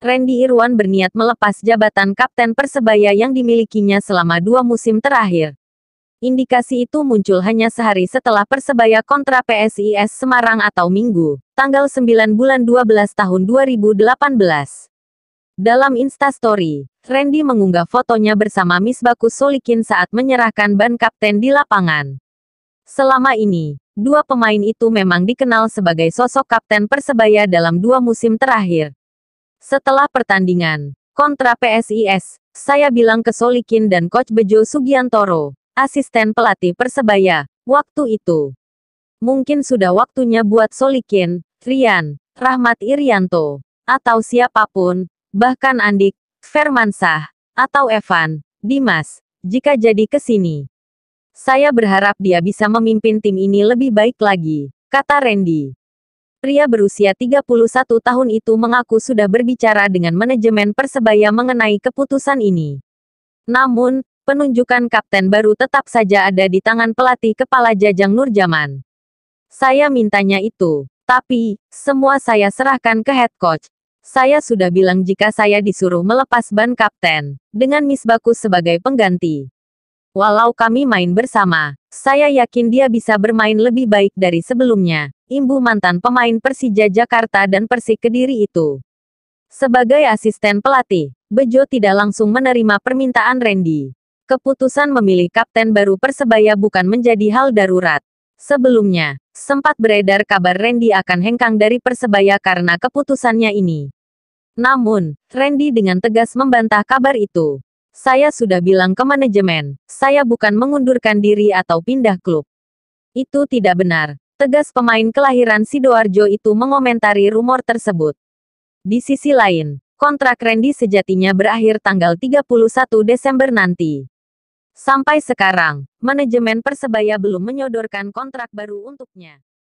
Randy Irwan berniat melepas jabatan kapten Persebaya yang dimilikinya selama dua musim terakhir. Indikasi itu muncul hanya sehari setelah Persebaya kontra PSIS Semarang atau Minggu, tanggal 9 bulan 12 tahun 2018. Dalam Instastory, Randy mengunggah fotonya bersama Misbaku Solikin saat menyerahkan ban kapten di lapangan. Selama ini, dua pemain itu memang dikenal sebagai sosok kapten Persebaya dalam dua musim terakhir. Setelah pertandingan, kontra PSIS, saya bilang ke Solikin dan Coach Bejo Sugiantoro, asisten pelatih Persebaya, waktu itu. Mungkin sudah waktunya buat Solikin, Rian, Rahmat Irianto, atau siapapun, bahkan Andik, Firmansah, atau Evan, Dimas, jika jadi ke sini. Saya berharap dia bisa memimpin tim ini lebih baik lagi, kata Randy. Pria berusia 31 tahun itu mengaku sudah berbicara dengan manajemen Persebaya mengenai keputusan ini. Namun, penunjukan kapten baru tetap saja ada di tangan pelatih kepala Jajang Nurjaman. Saya mintanya itu, tapi semua saya serahkan ke head coach. Saya sudah bilang jika saya disuruh melepas ban kapten dengan Misbaku sebagai pengganti. Walau kami main bersama, saya yakin dia bisa bermain lebih baik dari sebelumnya, imbu mantan pemain Persija Jakarta dan Persik Kediri itu. Sebagai asisten pelatih, Bejo tidak langsung menerima permintaan Randy. Keputusan memilih kapten baru Persebaya bukan menjadi hal darurat. Sebelumnya, sempat beredar kabar Randy akan hengkang dari Persebaya karena keputusannya ini. Namun, Randy dengan tegas membantah kabar itu. Saya sudah bilang ke manajemen, saya bukan mengundurkan diri atau pindah klub. Itu tidak benar. Tegas pemain kelahiran Sidoarjo itu mengomentari rumor tersebut. Di sisi lain, kontrak Randy sejatinya berakhir tanggal 31 Desember nanti. Sampai sekarang, manajemen Persebaya belum menyodorkan kontrak baru untuknya.